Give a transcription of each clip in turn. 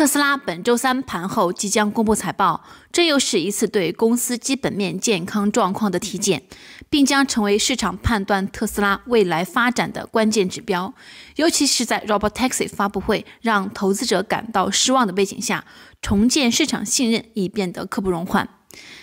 特斯拉本周三盘后即将公布财报，这又是一次对公司基本面健康状况的体检，并将成为市场判断特斯拉未来发展的关键指标。尤其是在 Robotaxi 发布会让投资者感到失望的背景下，重建市场信任已变得刻不容缓。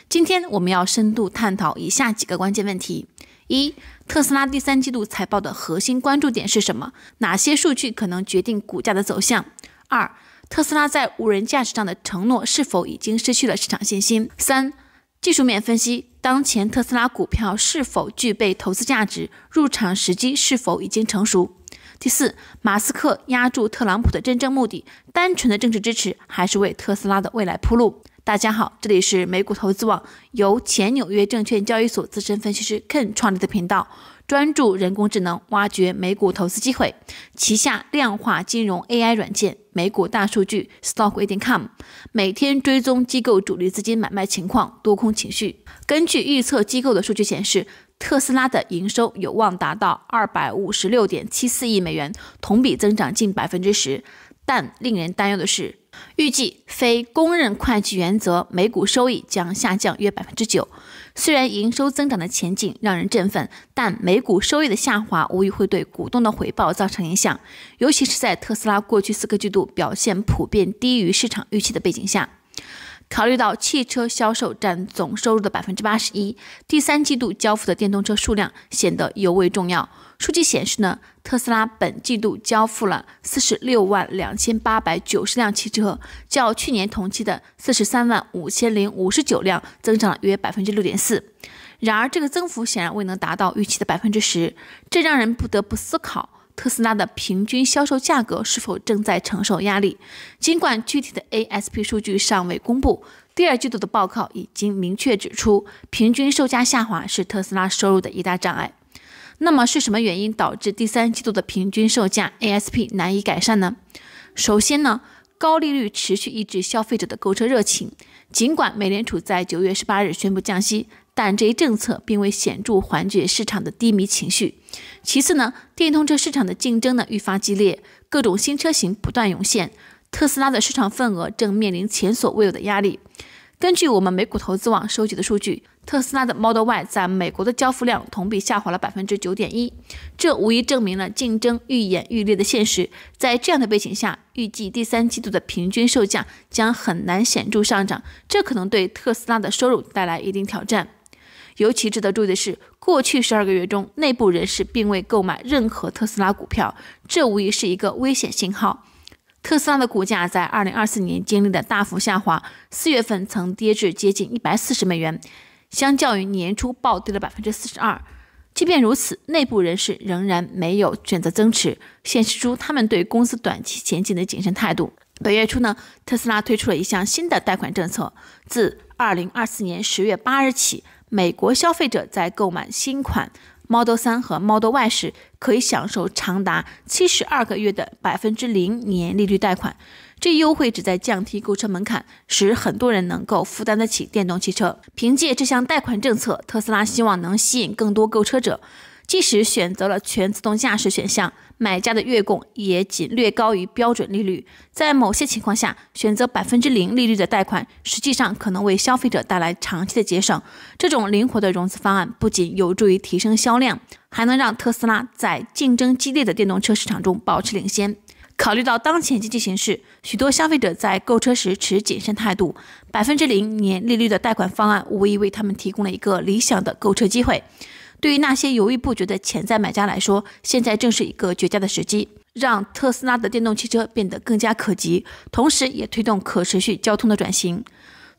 今天我们要深度探讨以下几个关键问题：一、特斯拉第三季度财报的核心关注点是什么？哪些数据可能决定股价的走向？二、特斯拉在无人驾驶上的承诺是否已经失去了市场信心？三、技术面分析当前特斯拉股票是否具备投资价值，入场时机是否已经成熟？第四，马斯克压住特朗普的真正目的，单纯的政治支持还是为特斯拉的未来铺路？大家好，这里是美股投资网，由前纽约证券交易所资深分析师 Ken 创立的频道，专注人工智能挖掘美股投资机会，旗下量化金融 AI 软件美股大数据 s t o c k a com，每天追踪机构主力资金买卖情况、多空情绪。根据预测机构的数据显示，特斯拉的营收有望达到二百五十六点七四亿美元，同比增长近百分之十。但令人担忧的是。预计非公认会计原则每股收益将下降约百分之九。虽然营收增长的前景让人振奋，但每股收益的下滑无疑会对股东的回报造成影响，尤其是在特斯拉过去四个季度表现普遍低于市场预期的背景下。考虑到汽车销售占总收入的百分之八十一，第三季度交付的电动车数量显得尤为重要。数据显示呢？特斯拉本季度交付了四十六万两千八百九十辆汽车，较去年同期的四十三万五千零五十九辆增长了约百分之六点四。然而，这个增幅显然未能达到预期的百分之十，这让人不得不思考特斯拉的平均销售价格是否正在承受压力。尽管具体的 ASP 数据尚未公布，第二季度的报告已经明确指出，平均售价下滑是特斯拉收入的一大障碍。那么是什么原因导致第三季度的平均售价 （ASP） 难以改善呢？首先呢，高利率持续抑制消费者的购车热情。尽管美联储在九月十八日宣布降息，但这一政策并未显著缓解市场的低迷情绪。其次呢，电动车市场的竞争呢愈发激烈，各种新车型不断涌现，特斯拉的市场份额正面临前所未有的压力。根据我们美股投资网收集的数据。特斯拉的 Model Y 在美国的交付量同比下滑了百分之九点一，这无疑证明了竞争愈演愈烈的现实。在这样的背景下，预计第三季度的平均售价将很难显著上涨，这可能对特斯拉的收入带来一定挑战。尤其值得注意的是，过去十二个月中，内部人士并未购买任何特斯拉股票，这无疑是一个危险信号。特斯拉的股价在二零二四年经历了大幅下滑，四月份曾跌至接近一百四十美元。相较于年初暴跌了百分之四十二，即便如此，内部人士仍然没有选择增持，显示出他们对公司短期前景的谨慎态度。本月初呢，特斯拉推出了一项新的贷款政策，自二零二四年十月八日起，美国消费者在购买新款 Model 三和 Model Y 时，可以享受长达七十二个月的百分之零年利率贷款。这优惠旨在降低购车门槛，使很多人能够负担得起电动汽车。凭借这项贷款政策，特斯拉希望能吸引更多购车者。即使选择了全自动驾驶选项，买家的月供也仅略高于标准利率。在某些情况下，选择百分之零利率的贷款实际上可能为消费者带来长期的节省。这种灵活的融资方案不仅有助于提升销量，还能让特斯拉在竞争激烈的电动车市场中保持领先。考虑到当前经济形势，许多消费者在购车时持谨慎态度。百分之零年利率的贷款方案无疑为他们提供了一个理想的购车机会。对于那些犹豫不决的潜在买家来说，现在正是一个绝佳的时机，让特斯拉的电动汽车变得更加可及，同时也推动可持续交通的转型。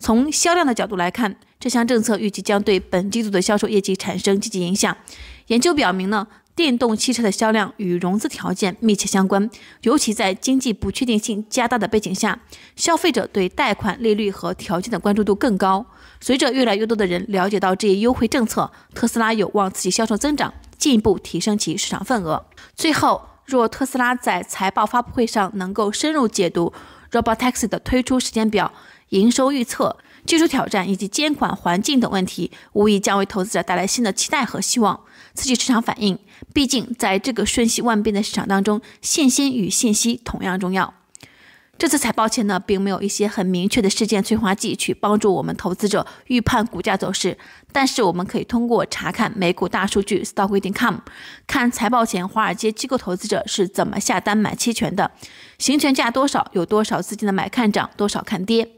从销量的角度来看，这项政策预计将对本季度的销售业绩产生积极影响。研究表明呢？电动汽车的销量与融资条件密切相关，尤其在经济不确定性加大的背景下，消费者对贷款利率和条件的关注度更高。随着越来越多的人了解到这一优惠政策，特斯拉有望刺激销售增长，进一步提升其市场份额。最后，若特斯拉在财报发布会上能够深入解读 Robotaxi 的推出时间表、营收预测。技术挑战以及监管环境等问题，无疑将为投资者带来新的期待和希望，刺激市场反应。毕竟，在这个瞬息万变的市场当中，信心与信息同样重要。这次财报前呢，并没有一些很明确的事件催化剂去帮助我们投资者预判股价走势。但是，我们可以通过查看美股大数据 StockWing.com，看财报前华尔街机构投资者是怎么下单买期权的，行权价多少，有多少资金的买看涨，多少看跌。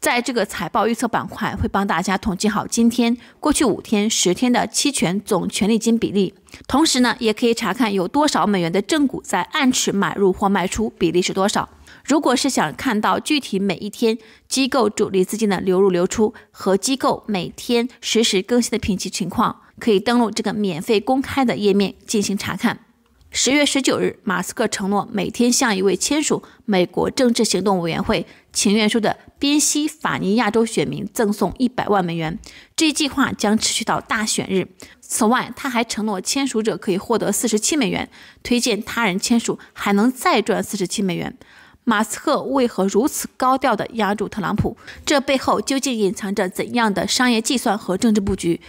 在这个财报预测板块，会帮大家统计好今天、过去五天、十天的期权总权利金比例，同时呢，也可以查看有多少美元的正股在按尺买入或卖出，比例是多少。如果是想看到具体每一天机构主力资金的流入流出和机构每天实时更新的评级情况，可以登录这个免费公开的页面进行查看。十月十九日，马斯克承诺每天向一位签署美国政治行动委员会请愿书的宾夕法尼亚州选民赠送一百万美元。这一计划将持续到大选日。此外，他还承诺签署者可以获得四十七美元，推荐他人签署还能再赚四十七美元。马斯克为何如此高调地压住特朗普？这背后究竟隐藏着怎样的商业计算和政治布局？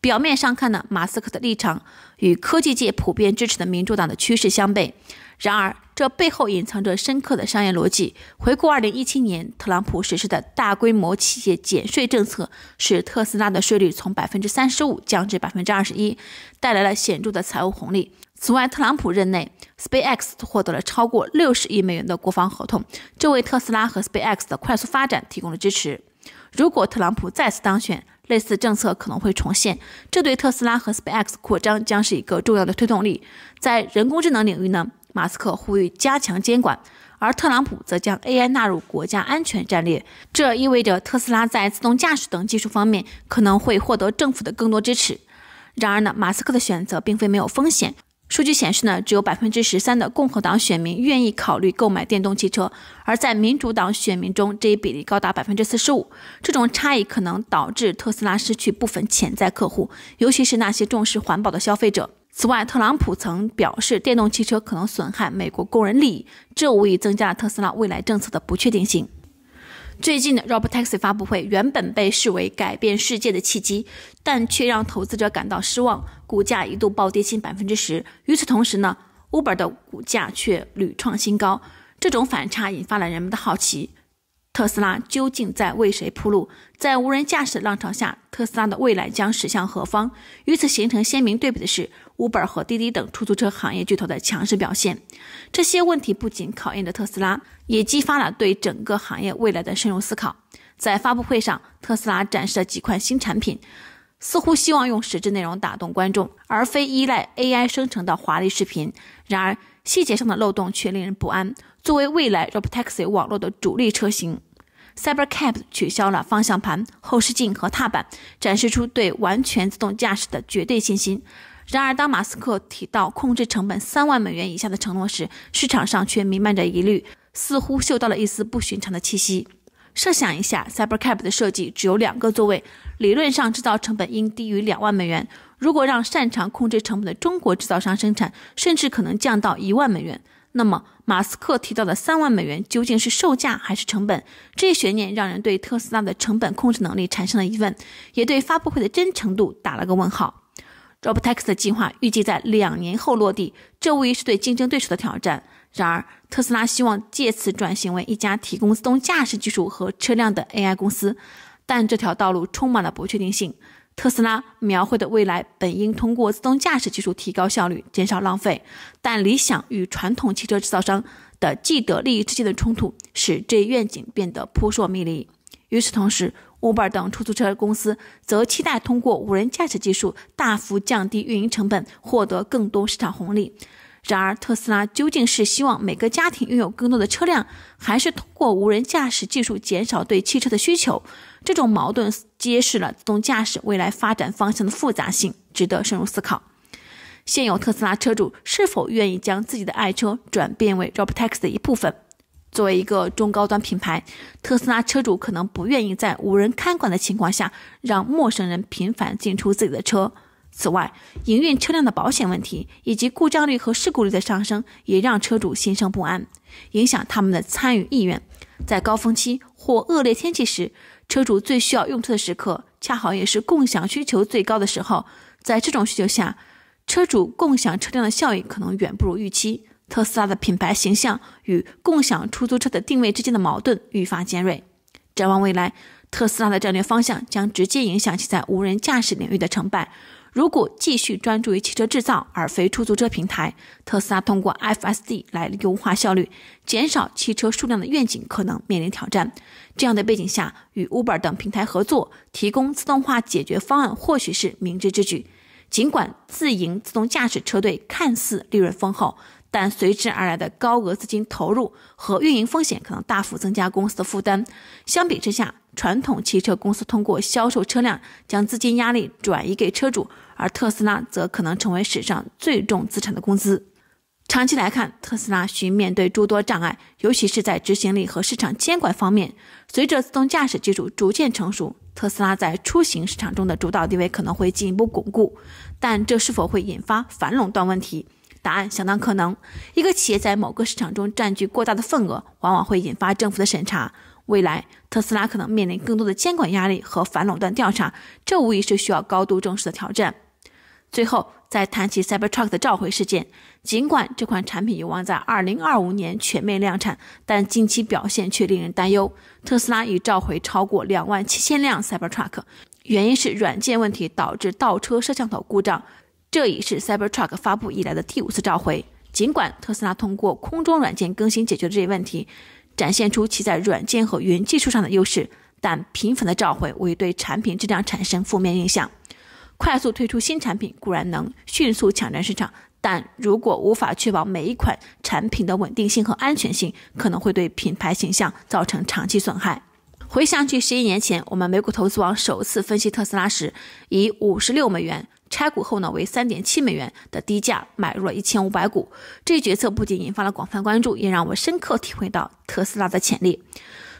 表面上看呢，马斯克的立场与科技界普遍支持的民主党的趋势相悖。然而，这背后隐藏着深刻的商业逻辑。回顾2017年，特朗普实施的大规模企业减税政策，使特斯拉的税率从百分之三十五降至百分之二十一，带来了显著的财务红利。此外，特朗普任内，SpaceX 获得了超过六十亿美元的国防合同，这为特斯拉和 SpaceX 的快速发展提供了支持。如果特朗普再次当选，类似政策可能会重现，这对特斯拉和 SpaceX 扩张将是一个重要的推动力。在人工智能领域呢，马斯克呼吁加强监管，而特朗普则将 AI 纳入国家安全战略。这意味着特斯拉在自动驾驶等技术方面可能会获得政府的更多支持。然而呢，马斯克的选择并非没有风险。数据显示呢，只有百分之十三的共和党选民愿意考虑购买电动汽车，而在民主党选民中，这一比例高达百分之四十五。这种差异可能导致特斯拉失去部分潜在客户，尤其是那些重视环保的消费者。此外，特朗普曾表示电动汽车可能损害美国工人利益，这无疑增加了特斯拉未来政策的不确定性。最近的 RoboTaxi 发布会原本被视为改变世界的契机，但却让投资者感到失望，股价一度暴跌近百分之十。与此同时呢，Uber 的股价却屡创新高，这种反差引发了人们的好奇。特斯拉究竟在为谁铺路？在无人驾驶浪潮下，特斯拉的未来将驶向何方？与此形成鲜明对比的是，Uber 和滴滴等出租车行业巨头的强势表现。这些问题不仅考验着特斯拉，也激发了对整个行业未来的深入思考。在发布会上，特斯拉展示了几款新产品，似乎希望用实质内容打动观众，而非依赖 AI 生成的华丽视频。然而，细节上的漏洞却令人不安。作为未来 Robo Taxi 网络的主力车型，Cybercab 取消了方向盘、后视镜和踏板，展示出对完全自动驾驶的绝对信心。然而，当马斯克提到控制成本三万美元以下的承诺时，市场上却弥漫着疑虑，似乎嗅到了一丝不寻常的气息。设想一下，Cybercab 的设计只有两个座位，理论上制造成本应低于两万美元。如果让擅长控制成本的中国制造商生产，甚至可能降到一万美元。那么，马斯克提到的三万美元究竟是售价还是成本？这一悬念让人对特斯拉的成本控制能力产生了疑问，也对发布会的真诚度打了个问号。Robotaxi 的计划预计在两年后落地，这无疑是对竞争对手的挑战。然而，特斯拉希望借此转型为一家提供自动驾驶技术和车辆的 AI 公司，但这条道路充满了不确定性。特斯拉描绘的未来本应通过自动驾驶技术提高效率、减少浪费，但理想与传统汽车制造商的既得利益之间的冲突使这一愿景变得扑朔迷离。与此同时，Uber 等出租车公司则期待通过无人驾驶技术大幅降低运营成本，获得更多市场红利。然而，特斯拉究竟是希望每个家庭拥有更多的车辆，还是通过无人驾驶技术减少对汽车的需求？这种矛盾揭示了自动驾驶未来发展方向的复杂性，值得深入思考。现有特斯拉车主是否愿意将自己的爱车转变为 RoboTax 的一部分？作为一个中高端品牌，特斯拉车主可能不愿意在无人看管的情况下让陌生人频繁进出自己的车。此外，营运车辆的保险问题以及故障率和事故率的上升，也让车主心生不安，影响他们的参与意愿。在高峰期或恶劣天气时，车主最需要用车的时刻，恰好也是共享需求最高的时候。在这种需求下，车主共享车辆的效益可能远不如预期。特斯拉的品牌形象与共享出租车的定位之间的矛盾愈发尖锐。展望未来。特斯拉的战略方向将直接影响其在无人驾驶领域的成败。如果继续专注于汽车制造而非出租车平台，特斯拉通过 FSD 来优化效率、减少汽车数量的愿景可能面临挑战。这样的背景下，与 Uber 等平台合作，提供自动化解决方案，或许是明智之举。尽管自营自动驾驶车队看似利润丰厚。但随之而来的高额资金投入和运营风险可能大幅增加公司的负担。相比之下，传统汽车公司通过销售车辆将资金压力转移给车主，而特斯拉则可能成为史上最重资产的公司。长期来看，特斯拉需面对诸多障碍，尤其是在执行力和市场监管方面。随着自动驾驶技术逐渐成熟，特斯拉在出行市场中的主导地位可能会进一步巩固，但这是否会引发反垄断问题？答案相当可能，一个企业在某个市场中占据过大的份额，往往会引发政府的审查。未来，特斯拉可能面临更多的监管压力和反垄断调查，这无疑是需要高度重视的挑战。最后，再谈起 Cybertruck 的召回事件，尽管这款产品有望在2025年全面量产，但近期表现却令人担忧。特斯拉已召回超过2万7000辆 Cybertruck，原因是软件问题导致倒车摄像头故障。这已是 Cybertruck 发布以来的第五次召回。尽管特斯拉通过空中软件更新解决了这一问题，展现出其在软件和云技术上的优势，但频繁的召回会对产品质量产生负面影响。快速推出新产品固然能迅速抢占市场，但如果无法确保每一款产品的稳定性和安全性，可能会对品牌形象造成长期损害。回想起十一年前，我们美股投资网首次分析特斯拉时，以五十六美元拆股后呢为三点七美元的低价买入了一千五百股。这一决策不仅引发了广泛关注，也让我深刻体会到特斯拉的潜力。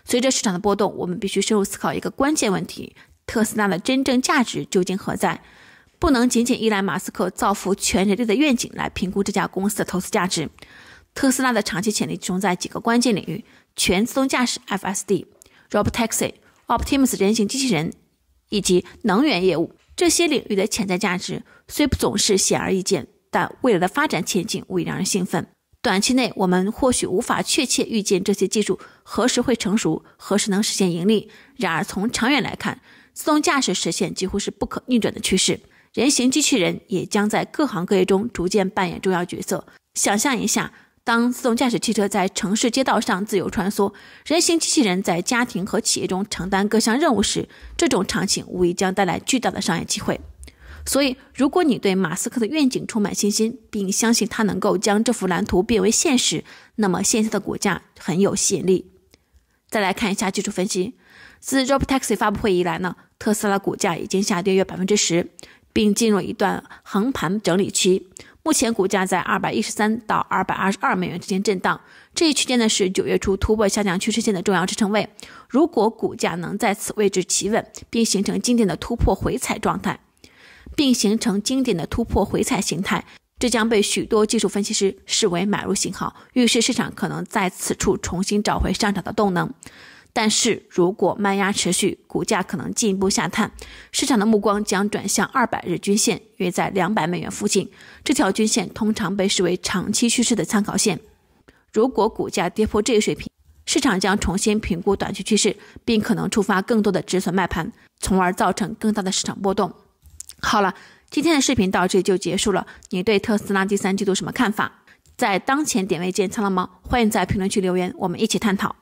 随着市场的波动，我们必须深入思考一个关键问题：特斯拉的真正价值究竟何在？不能仅仅依赖马斯克造福全人类的愿景来评估这家公司的投资价值。特斯拉的长期潜力集中在几个关键领域：全自动驾驶 （FSD）。Drop Taxi、Optimus 人形机器人以及能源业务这些领域的潜在价值虽不总是显而易见，但未来的发展前景无疑让人兴奋。短期内，我们或许无法确切预见这些技术何时会成熟、何时能实现盈利；然而，从长远来看，自动驾驶实现几乎是不可逆转的趋势，人形机器人也将在各行各业中逐渐扮演重要角色。想象一下。当自动驾驶汽车在城市街道上自由穿梭，人形机器人在家庭和企业中承担各项任务时，这种场景无疑将带来巨大的商业机会。所以，如果你对马斯克的愿景充满信心，并相信他能够将这幅蓝图变为现实，那么现在的股价很有吸引力。再来看一下技术分析，自 RoboTaxi 发布会以来呢，特斯拉股价已经下跌约百分之十，并进入一段横盘整理期。目前股价在二百一十三到二百二十二美元之间震荡，这一区间呢是九月初突破下降趋势线的重要支撑位。如果股价能在此位置企稳，并形成经典的突破回踩状态，并形成经典的突破回踩形态，这将被许多技术分析师视为买入信号，预示市场可能在此处重新找回上涨的动能。但是如果卖压持续，股价可能进一步下探，市场的目光将转向二百日均线，约在两百美元附近。这条均线通常被视为长期趋势的参考线。如果股价跌破这一水平，市场将重新评估短期趋势，并可能触发更多的止损卖盘，从而造成更大的市场波动。好了，今天的视频到这就结束了。你对特斯拉第三季度什么看法？在当前点位建仓了吗？欢迎在评论区留言，我们一起探讨。